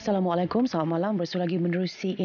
Assalamualaikum, selamat malam. Bersama lagi menerusi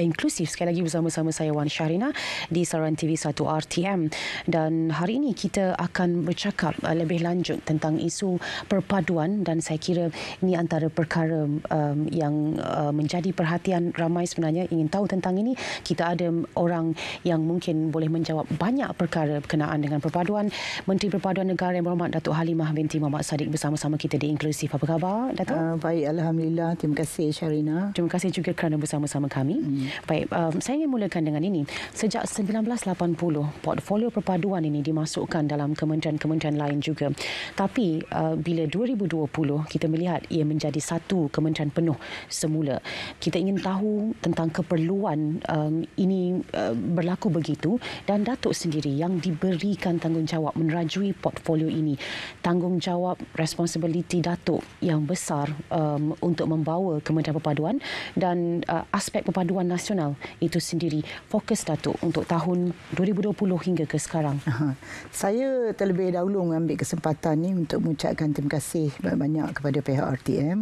inklusif sekali lagi bersama-sama saya Wan Syahrina di Saran TV 1 RTM. Dan hari ini kita akan bercakap eh, lebih lanjut tentang isu perpaduan dan saya kira ini antara perkara um, yang uh, menjadi perhatian ramai sebenarnya ingin tahu tentang ini. Kita ada orang yang mungkin boleh menjawab banyak perkara berkenaan dengan perpaduan. Menteri Perpaduan Negara yang berhormat Datuk Halimah binti Muhammad Sadiq bersama-sama kita di inklusif. Apa khabar Datuk? Uh, baik, Alhamdulillah. Terima kasih kasih Sharina. Terima kasih juga kerana bersama-sama kami. Hmm. Baik, um, saya ingin mulakan dengan ini. Sejak 1980, portfolio perpaduan ini dimasukkan dalam kementerian-kementerian lain juga. Tapi uh, bila 2020 kita melihat ia menjadi satu kementerian penuh semula. Kita ingin tahu tentang keperluan um, ini uh, berlaku begitu dan Datuk sendiri yang diberikan tanggungjawab menerajui portfolio ini. Tanggungjawab responsibility Datuk yang besar um, untuk membawa Kementerian Perpaduan dan uh, aspek perpaduan nasional itu sendiri fokus Datuk untuk tahun 2020 hingga ke sekarang. Aha. Saya terlebih dahulu mengambil kesempatan ini untuk mengucapkan terima kasih banyak kepada pihak RTM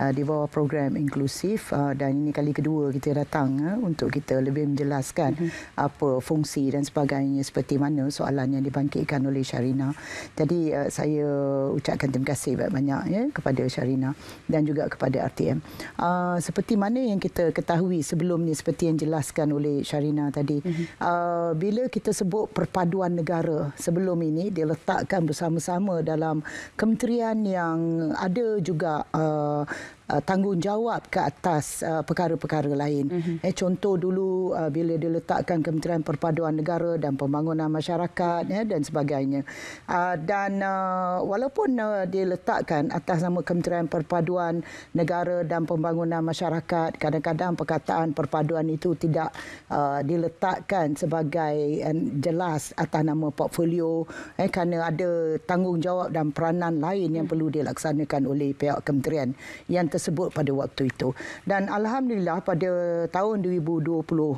uh, di bawah program inklusif uh, dan ini kali kedua kita datang uh, untuk kita lebih menjelaskan uh-huh. apa fungsi dan sebagainya seperti mana soalan yang dibangkitkan oleh Syarina. Jadi uh, saya ucapkan terima kasih banyak-banyak ya, kepada Syarina dan juga kepada RTM uh, seperti mana yang kita ketahui sebelum ini seperti yang jelaskan oleh Sharina tadi mm-hmm. uh, bila kita sebut perpaduan negara sebelum ini diletakkan bersama-sama dalam kementerian yang ada juga uh, uh, tanggungjawab ke atas uh, perkara-perkara lain. Mm-hmm. Eh, contoh dulu uh, bila diletakkan Kementerian Perpaduan Negara dan Pembangunan Masyarakat ya, dan sebagainya. Uh, dan uh, walaupun uh, diletakkan atas nama Kementerian Perpaduan Negara dan Pembangunan Masyarakat, kadang-kadang perkataan perpaduan itu tidak uh, diletakkan sebagai uh, jelas atas nama portfolio eh, kerana ada tanggungjawab dan peranan lain yang hmm. perlu dilaksanakan oleh pihak kementerian yang tersebut pada waktu itu. Dan alhamdulillah pada tahun 2020 uh,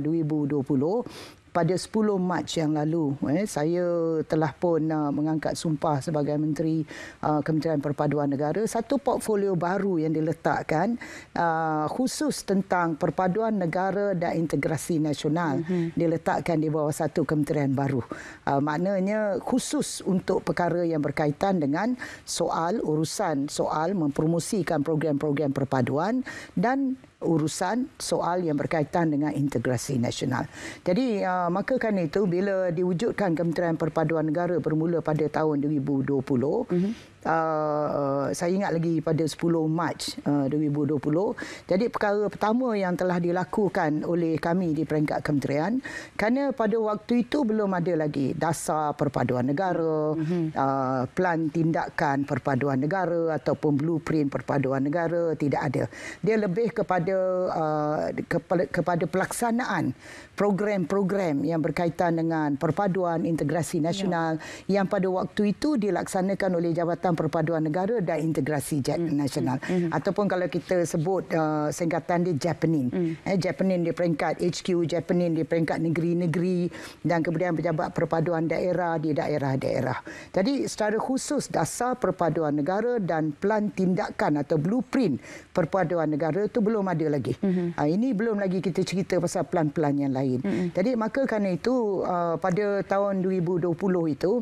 2020 pada 10 Mac yang lalu eh, saya telah pun uh, mengangkat sumpah sebagai menteri uh, Kementerian Perpaduan Negara satu portfolio baru yang diletakkan uh, khusus tentang perpaduan negara dan integrasi nasional mm-hmm. diletakkan di bawah satu kementerian baru uh, maknanya khusus untuk perkara yang berkaitan dengan soal urusan soal mempromosikan program-program perpaduan dan urusan soal yang berkaitan dengan integrasi nasional. Jadi uh, maka kan itu bila diwujudkan Kementerian Perpaduan Negara bermula pada tahun 2020 mm-hmm uh, saya ingat lagi pada 10 Mac uh, 2020. Jadi perkara pertama yang telah dilakukan oleh kami di peringkat kementerian kerana pada waktu itu belum ada lagi dasar perpaduan negara, mm-hmm. uh, plan tindakan perpaduan negara ataupun blueprint perpaduan negara tidak ada. Dia lebih kepada uh, kepada, kepada pelaksanaan program-program yang berkaitan dengan perpaduan integrasi nasional ya. yang pada waktu itu dilaksanakan oleh Jabatan Perpaduan Negara dan Integrasi Jet mm. Nasional mm. ataupun kalau kita sebut uh, singkatan dia Japanin. Mm. Eh Japanin di peringkat HQ, Japanin di peringkat negeri-negeri dan kemudian pejabat perpaduan daerah di daerah-daerah. Jadi secara khusus dasar perpaduan negara dan pelan tindakan atau blueprint perpaduan negara itu belum ada lagi. hmm Uh, ini belum lagi kita cerita pasal pelan-pelan yang lain lain. Mm -hmm. Jadi maka kerana itu uh, pada tahun 2020 itu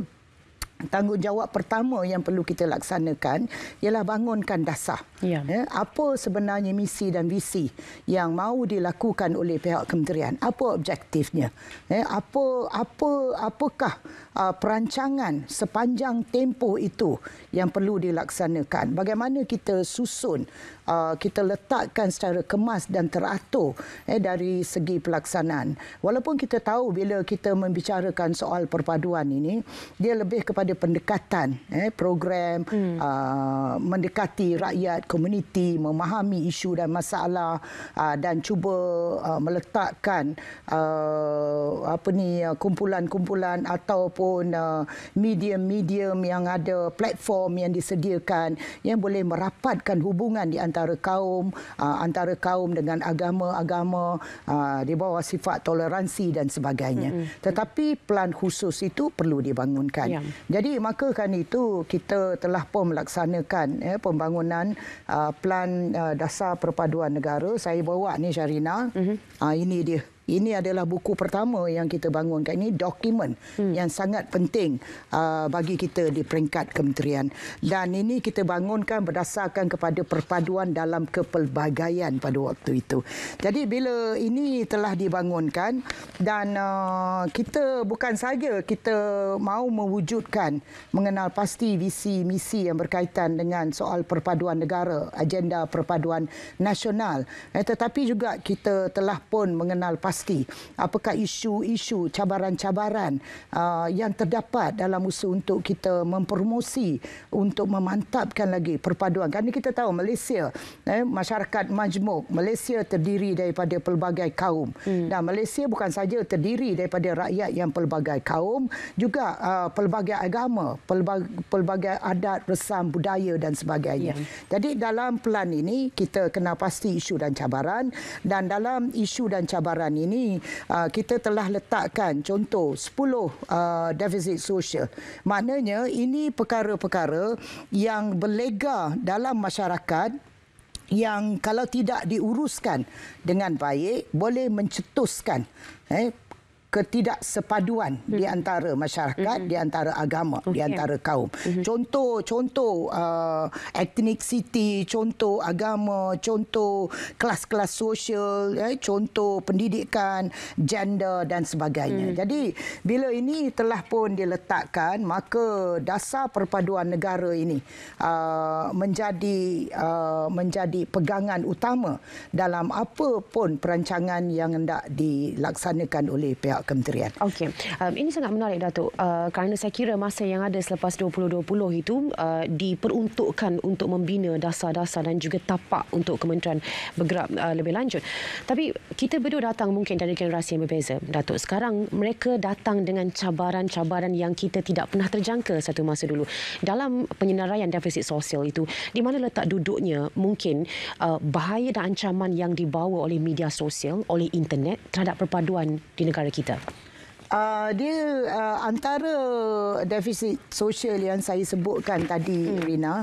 tanggungjawab pertama yang perlu kita laksanakan ialah bangunkan dasar. Ya. ya apa sebenarnya misi dan visi yang mahu dilakukan oleh pihak kementerian? Apa objektifnya? Ya, apa apa apakah uh, perancangan sepanjang tempoh itu yang perlu dilaksanakan. Bagaimana kita susun, uh, kita letakkan secara kemas dan teratur eh, dari segi pelaksanaan. Walaupun kita tahu bila kita membicarakan soal perpaduan ini, dia lebih kepada pendekatan, eh, program, hmm. uh, mendekati rakyat, komuniti, memahami isu dan masalah uh, dan cuba uh, meletakkan uh, apa ni, uh, kumpulan-kumpulan ataupun ataupun uh, medium-medium uh, yang ada platform yang disediakan yang boleh merapatkan hubungan di antara kaum uh, antara kaum dengan agama-agama uh, di bawah sifat toleransi dan sebagainya. Mm -hmm. Tetapi pelan khusus itu perlu dibangunkan. Yeah. Jadi maka kan itu kita telah pun melaksanakan ya, pembangunan uh, pelan uh, dasar perpaduan negara. Saya bawa ni Syarina. Mm -hmm. uh, ini dia ini adalah buku pertama yang kita bangunkan ini dokumen hmm. yang sangat penting uh, bagi kita di peringkat kementerian dan ini kita bangunkan berdasarkan kepada perpaduan dalam kepelbagaian pada waktu itu. Jadi bila ini telah dibangunkan dan uh, kita bukan saja kita mau mewujudkan mengenal pasti visi misi yang berkaitan dengan soal perpaduan negara, agenda perpaduan nasional eh, tetapi juga kita telah pun mengenal pasti pasti apakah isu-isu cabaran-cabaran uh, yang terdapat dalam usul untuk kita mempromosi untuk memantapkan lagi perpaduan kerana kita tahu Malaysia eh, masyarakat majmuk Malaysia terdiri daripada pelbagai kaum hmm. dan Malaysia bukan saja terdiri daripada rakyat yang pelbagai kaum juga uh, pelbagai agama pelbagai, pelbagai adat resam budaya dan sebagainya yeah. jadi dalam pelan ini kita kena pasti isu dan cabaran dan dalam isu dan cabaran ini uh, kita telah letakkan contoh 10 uh, ah, deficit sosial. Maknanya ini perkara-perkara yang berlega dalam masyarakat yang kalau tidak diuruskan dengan baik boleh mencetuskan eh, ketidaksepaduan hmm. di antara masyarakat, hmm. di antara agama, okay. di antara kaum. Contoh-contoh hmm. uh, ethnicity, contoh agama, contoh kelas-kelas sosial, eh, contoh pendidikan, gender dan sebagainya. Hmm. Jadi bila ini telah pun diletakkan, maka dasar perpaduan negara ini uh, menjadi uh, menjadi pegangan utama dalam apa pun perancangan yang hendak dilaksanakan oleh pihak kementerian. Okey. Um, ini sangat menarik Datuk. Uh, kerana saya kira masa yang ada selepas 2020 itu uh, diperuntukkan untuk membina dasar-dasar dan juga tapak untuk kementerian bergerak uh, lebih lanjut. Tapi kita berdua datang mungkin dari generasi yang berbeza, Datuk. Sekarang mereka datang dengan cabaran-cabaran yang kita tidak pernah terjangka satu masa dulu. Dalam penyenaraian defisit sosial itu, di mana letak duduknya mungkin uh, bahaya dan ancaman yang dibawa oleh media sosial, oleh internet terhadap perpaduan di negara kita. Ida? Uh, ah, dia uh, antara defisit sosial yang saya sebutkan tadi, hmm. Rina,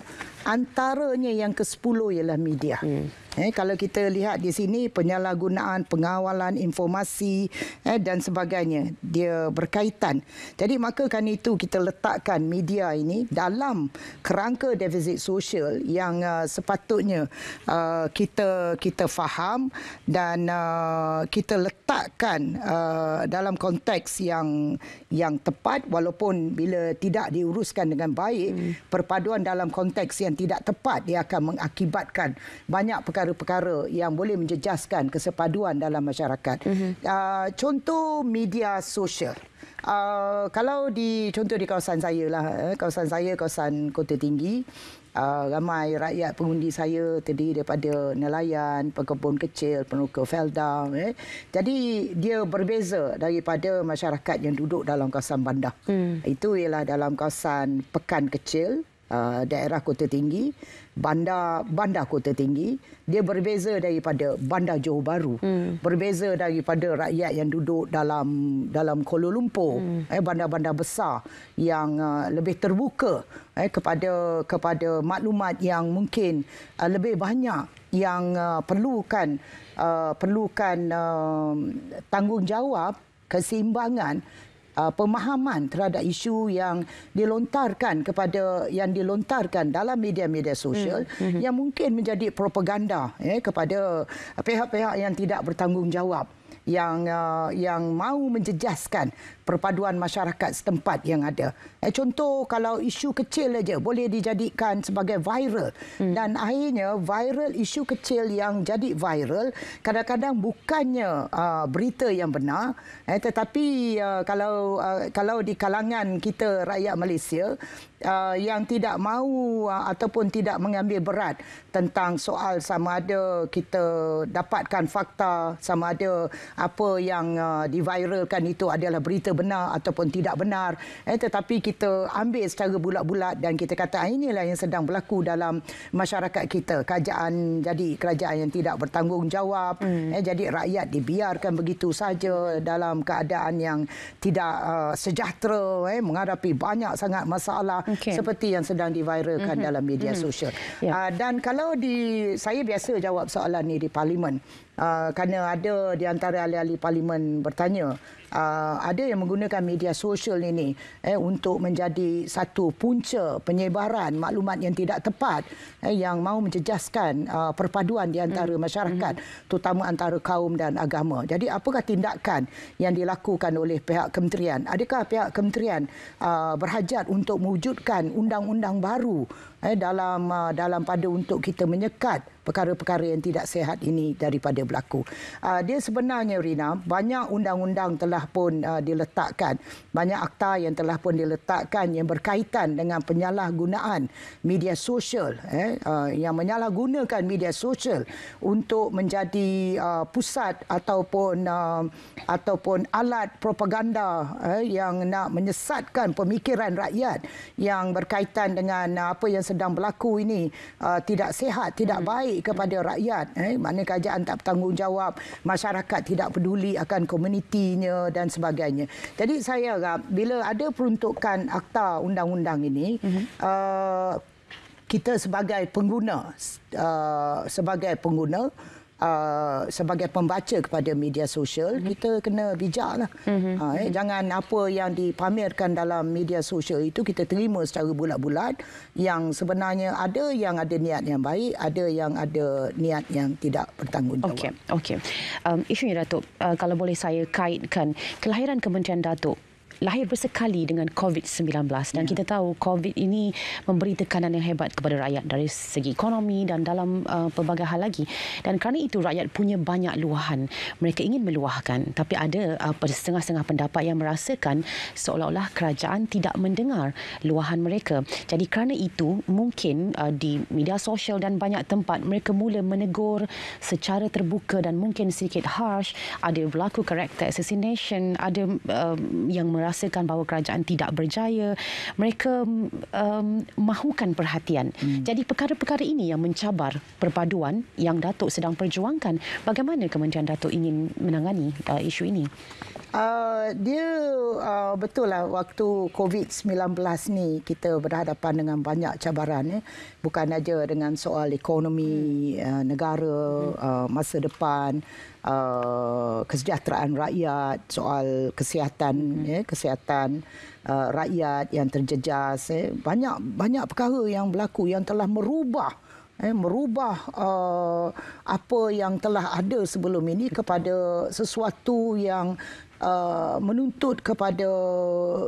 antaranya yang ke-10 ialah media. Hmm. Eh, kalau kita lihat di sini penyalahgunaan pengawalan informasi eh, dan sebagainya dia berkaitan. Jadi maka kan itu kita letakkan media ini dalam kerangka defisit sosial yang uh, sepatutnya uh, kita kita faham dan uh, kita letakkan uh, dalam konteks yang yang tepat walaupun bila tidak diuruskan dengan baik hmm. perpaduan dalam konteks yang tidak tepat dia akan mengakibatkan banyak perkara perkara-perkara yang boleh menjejaskan kesepaduan dalam masyarakat. Mm-hmm. Uh, contoh media sosial. Uh, kalau di contoh di kawasan saya lah, eh, kawasan saya kawasan Kota Tinggi, uh, ramai rakyat pengundi saya terdiri daripada nelayan, pekebun kecil, penuka felda. Eh. Jadi dia berbeza daripada masyarakat yang duduk dalam kawasan bandar. Hmm. Itu ialah dalam kawasan pekan kecil, Ah, daerah Kota Tinggi, bandar bandar Kota Tinggi, dia berbeza daripada bandar Johor Bahru, hmm. berbeza daripada rakyat yang duduk dalam dalam Kuala Lumpur, hmm. eh, bandar-bandar besar yang uh, lebih terbuka eh, kepada kepada maklumat yang mungkin uh, lebih banyak yang uh, perlukan uh, perlukan uh, tanggungjawab keseimbangan uh, pemahaman terhadap isu yang dilontarkan kepada yang dilontarkan dalam media-media sosial mm-hmm. yang mungkin menjadi propaganda eh, kepada pihak-pihak yang tidak bertanggungjawab yang uh, yang mahu menjejaskan perpaduan masyarakat setempat yang ada. Eh, contoh kalau isu kecil saja boleh dijadikan sebagai viral hmm. dan akhirnya viral isu kecil yang jadi viral kadang-kadang bukannya uh, berita yang benar eh, tetapi uh, kalau uh, kalau di kalangan kita rakyat Malaysia uh, yang tidak mahu uh, ataupun tidak mengambil berat tentang soal sama ada kita dapatkan fakta sama ada apa yang uh, diviralkan itu adalah berita benar ataupun tidak benar eh, tetapi kita ambil secara bulat-bulat dan kita kata ah, inilah yang sedang berlaku dalam masyarakat kita kerajaan jadi kerajaan yang tidak bertanggungjawab hmm. eh, jadi rakyat dibiarkan begitu saja dalam keadaan yang tidak uh, sejahtera eh, menghadapi banyak sangat masalah okay. seperti yang sedang diviralkan mm -hmm. dalam media mm -hmm. sosial. Yeah. Ya. Uh, dan kalau di saya biasa jawab soalan ini di parlimen. Ah, kerana ada di antara ahli-ahli parlimen bertanya uh, ada yang menggunakan media sosial ini eh, untuk menjadi satu punca penyebaran maklumat yang tidak tepat eh, yang mahu menjejaskan uh, perpaduan di antara hmm. masyarakat hmm. terutama antara kaum dan agama. Jadi apakah tindakan yang dilakukan oleh pihak kementerian? Adakah pihak kementerian uh, berhajat untuk mewujudkan undang-undang baru eh, dalam uh, dalam pada untuk kita menyekat perkara-perkara yang tidak sehat ini daripada berlaku. Uh, dia sebenarnya Rina, banyak undang-undang telah pun uh, diletakkan, banyak akta yang telah pun diletakkan yang berkaitan dengan penyalahgunaan media sosial eh, uh, yang menyalahgunakan media sosial untuk menjadi uh, pusat ataupun uh, ataupun alat propaganda eh, yang nak menyesatkan pemikiran rakyat yang berkaitan dengan apa yang sedang berlaku ini uh, tidak sehat, tidak hmm. baik baik kepada rakyat. Eh? Mana kerajaan tak bertanggungjawab, masyarakat tidak peduli akan komunitinya dan sebagainya. Jadi saya harap bila ada peruntukan akta undang-undang ini, mm-hmm. uh, kita sebagai pengguna, uh, sebagai pengguna, uh, sebagai pembaca kepada media sosial mm-hmm. kita kena bijak Mm-hmm. Ha, eh, mm-hmm. Jangan apa yang dipamerkan dalam media sosial itu kita terima secara bulat-bulat. Yang sebenarnya ada yang ada niat yang baik, ada yang ada niat yang tidak bertanggungjawab. Okey, okey. Um, isunya datuk, uh, kalau boleh saya kaitkan kelahiran kementerian datuk lahir bersekali dengan COVID-19 dan yeah. kita tahu COVID ini memberi tekanan yang hebat kepada rakyat dari segi ekonomi dan dalam uh, pelbagai hal lagi. Dan kerana itu rakyat punya banyak luahan. Mereka ingin meluahkan tapi ada uh, setengah-setengah pendapat yang merasakan seolah-olah kerajaan tidak mendengar luahan mereka. Jadi kerana itu mungkin uh, di media sosial dan banyak tempat mereka mula menegur secara terbuka dan mungkin sedikit harsh. Ada berlaku karakter assassination, ada uh, yang merasa merasakan bahawa kerajaan tidak berjaya, mereka mm, um, mahukan perhatian. Hmm. Jadi perkara-perkara ini yang mencabar perpaduan yang Datuk sedang perjuangkan. Bagaimana Kementerian Datuk ingin menangani uh, isu ini? Uh, dia uh, betul lah waktu COVID-19 ni kita berhadapan dengan banyak cabaran eh. bukan aja dengan soal ekonomi hmm. uh, negara hmm. uh, masa depan Uh, kesejahteraan rakyat soal kesihatan mm-hmm. eh, kesihatan uh, rakyat yang terjejas eh. banyak banyak perkara yang berlaku yang telah merubah eh, merubah uh, apa yang telah ada sebelum ini kepada sesuatu yang uh, menuntut kepada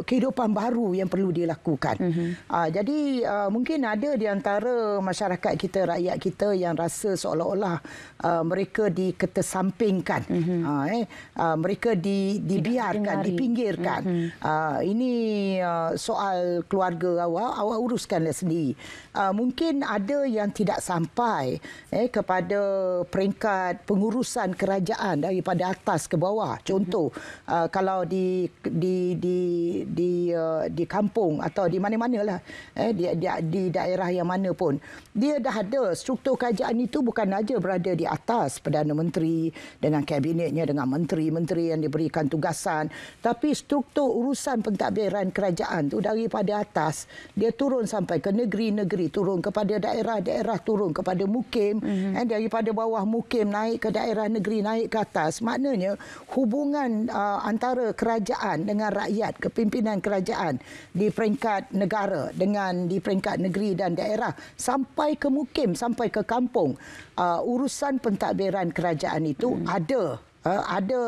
kehidupan baru yang perlu dilakukan. Uh-huh. Uh, jadi uh, mungkin ada di antara masyarakat kita, rakyat kita yang rasa seolah-olah uh, mereka diketesampingkan. Uh-huh. Uh, eh, uh, mereka di, dibiarkan, dipinggirkan. Uh-huh. Uh, ini uh, soal keluarga awak, awak uruskanlah sendiri. Uh, mungkin ada yang tidak sampai eh, kepada peringkat pengurusan kerajaan daripada atas ke bawah. Contoh, uh, kalau di di di di uh, di kampung atau di mana-mana lah eh, di, di di daerah yang mana pun dia dah ada struktur kerajaan itu bukan saja berada di atas perdana menteri dengan kabinetnya dengan menteri-menteri yang diberikan tugasan tapi struktur urusan pentadbiran kerajaan tu daripada atas dia turun sampai ke negeri-negeri turun kepada daerah-daerah turun kepada mukim mm-hmm. eh, daripada bawah mukim naik ke daerah negeri naik ke atas maknanya hubungan uh, Eh, antara kerajaan dengan rakyat, kepimpinan kerajaan di peringkat negara dengan di peringkat negeri dan daerah sampai ke mukim, sampai ke kampung, uh, urusan pentadbiran kerajaan itu hmm. ada. Uh, ada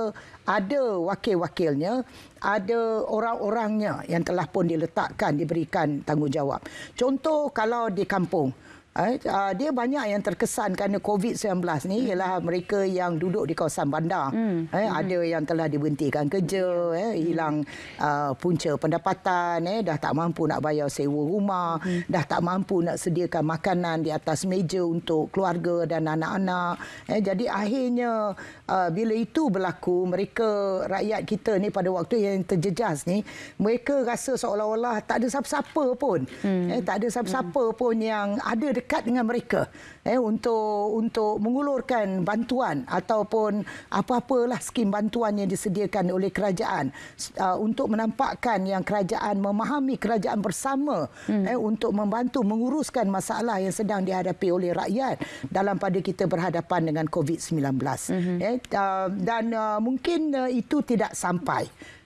ada wakil-wakilnya, ada orang-orangnya yang telah pun diletakkan, diberikan tanggungjawab. Contoh kalau di kampung, Uh, dia banyak yang terkesan kerana COVID-19 ni ialah mereka yang duduk di kawasan bandar. Mm. Eh, mm. Ada yang telah dibentikan kerja, eh, hmm. hilang uh, punca pendapatan, eh, dah tak mampu nak bayar sewa rumah, mm. dah tak mampu nak sediakan makanan di atas meja untuk keluarga dan anak-anak. Eh, jadi akhirnya uh, bila itu berlaku, mereka rakyat kita ni pada waktu yang terjejas ni, mereka rasa seolah-olah tak ada siapa-siapa pun. Mm. Eh, tak ada siapa-siapa mm. pun yang ada dekat dengan mereka eh untuk untuk mengulurkan bantuan ataupun apa-apalah skim bantuan yang disediakan oleh kerajaan uh, untuk menampakkan yang kerajaan memahami kerajaan bersama hmm. eh untuk membantu menguruskan masalah yang sedang dihadapi oleh rakyat dalam pada kita berhadapan dengan COVID-19 hmm. eh uh, dan uh, mungkin uh, itu tidak sampai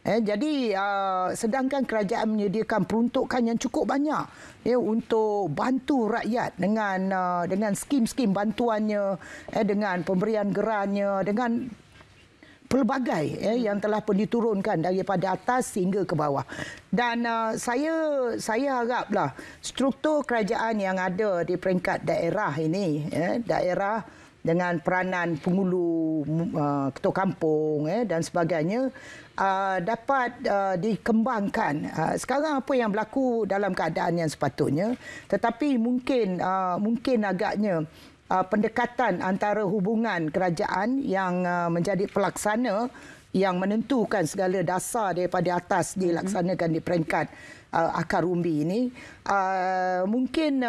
Eh, jadi uh, sedangkan kerajaan menyediakan peruntukan yang cukup banyak ya eh, untuk bantu rakyat dengan uh, dengan skim-skim bantuannya eh dengan pemberian gerannya dengan pelbagai eh yang telah pun diturunkan daripada atas sehingga ke bawah. Dan uh, saya saya haraplah struktur kerajaan yang ada di peringkat daerah ini eh daerah dengan peranan pengulu uh, ketua kampung eh, dan sebagainya uh, dapat uh, dikembangkan. Sekarang apa yang berlaku dalam keadaan yang sepatutnya tetapi mungkin mungkin agaknya pendekatan antara hubungan kerajaan yang menjadi pelaksana yang menentukan segala dasar daripada atas dilaksanakan di peringkat akar umbi ini mungkin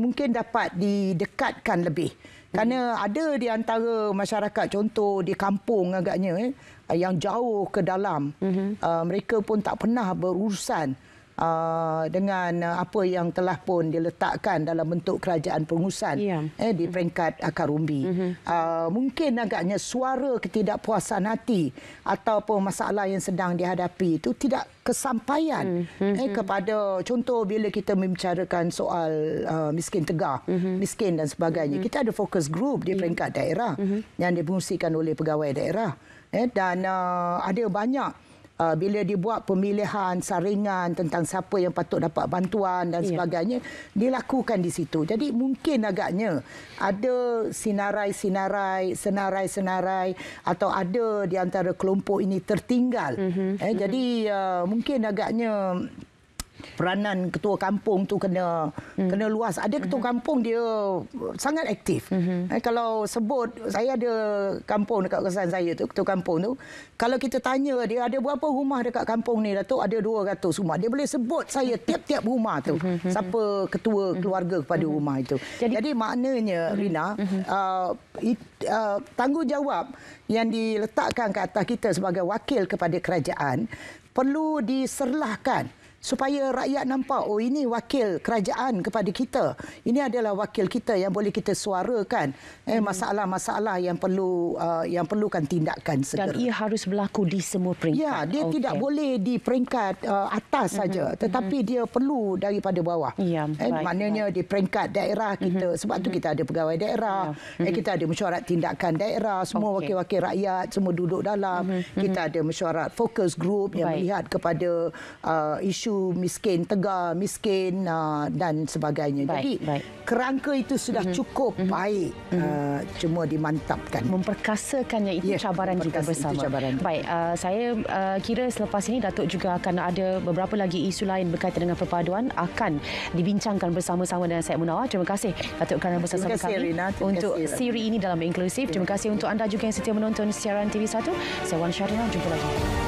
mungkin dapat didekatkan lebih kerana ada di antara masyarakat contoh di kampung agaknya eh, yang jauh ke dalam, hmm uh, mereka pun tak pernah berurusan Uh, dengan uh, apa yang telah pun diletakkan dalam bentuk kerajaan pengurusan yeah. eh, di peringkat akar umbi. Uh-huh. Uh, mungkin agaknya suara ketidakpuasan hati ataupun masalah yang sedang dihadapi itu tidak kesampaian uh-huh. eh, kepada contoh bila kita membicarakan soal uh, miskin tegar, uh-huh. Mhm. miskin dan sebagainya. Uh-huh. Kita ada fokus group di ya. peringkat daerah uh-huh. yang dipengusikan oleh pegawai daerah eh, dan uh, ada banyak uh, bila dia buat pemilihan saringan tentang siapa yang patut dapat bantuan dan sebagainya ya. dilakukan di situ. Jadi mungkin agaknya ada sinarai-sinarai, senarai-senarai atau ada di antara kelompok ini tertinggal. Mm-hmm. Eh, mm-hmm. Jadi mhm. uh, mungkin agaknya peranan ketua kampung tu kena hmm. kena luas. Ada ketua hmm. kampung dia sangat aktif. Hmm. Eh, kalau sebut saya ada kampung dekat kawasan saya tu, ketua kampung tu, kalau kita tanya dia ada berapa rumah dekat kampung ni Datuk? Ada 200 rumah. Dia boleh sebut saya tiap-tiap rumah tu. Hmm. hmm, hmm siapa hmm. ketua keluarga kepada hmm. rumah itu. Jadi, Jadi maknanya hmm. Rina, hmm. Uh, it, uh, tanggungjawab yang diletakkan ke atas kita sebagai wakil kepada kerajaan perlu diserlahkan supaya rakyat nampak oh ini wakil kerajaan kepada kita. Ini adalah wakil kita yang boleh kita suarakan eh hmm. masalah-masalah yang perlu uh, yang perlukan tindakan segera. Dan ia harus berlaku di semua peringkat. Ya, dia okay. tidak boleh di peringkat uh, atas hmm, saja mm-hmm. tetapi mm-hmm. dia perlu daripada bawah. Ya, eh, baik, maknanya baik. di peringkat daerah hmm, kita. Mm-hmm. Sebab mm-hmm. tu kita ada pegawai daerah, mm-hmm. eh, kita ada mesyuarat tindakan daerah, semua okay. wakil-wakil rakyat semua duduk dalam. Mm-hmm. Kita ada mesyuarat focus group yang baik. melihat kepada uh, isu miskin tegar miskin uh, dan sebagainya baik, jadi baik. kerangka itu sudah mm-hmm. cukup mm-hmm. baik uh, cuma dimantapkan memperkasakannya itu yes, cabaran juga bersama cabaran. baik uh, saya uh, kira selepas ini datuk juga akan ada beberapa lagi isu lain berkaitan dengan perpaduan akan dibincangkan bersama-sama dengan saya Munawar terima kasih datuk kerana bersama-sama terima kami Rina. untuk terima siri ini dalam inklusif terima kasih untuk anda juga yang setia menonton siaran TV1 saya Wan Syarina jumpa lagi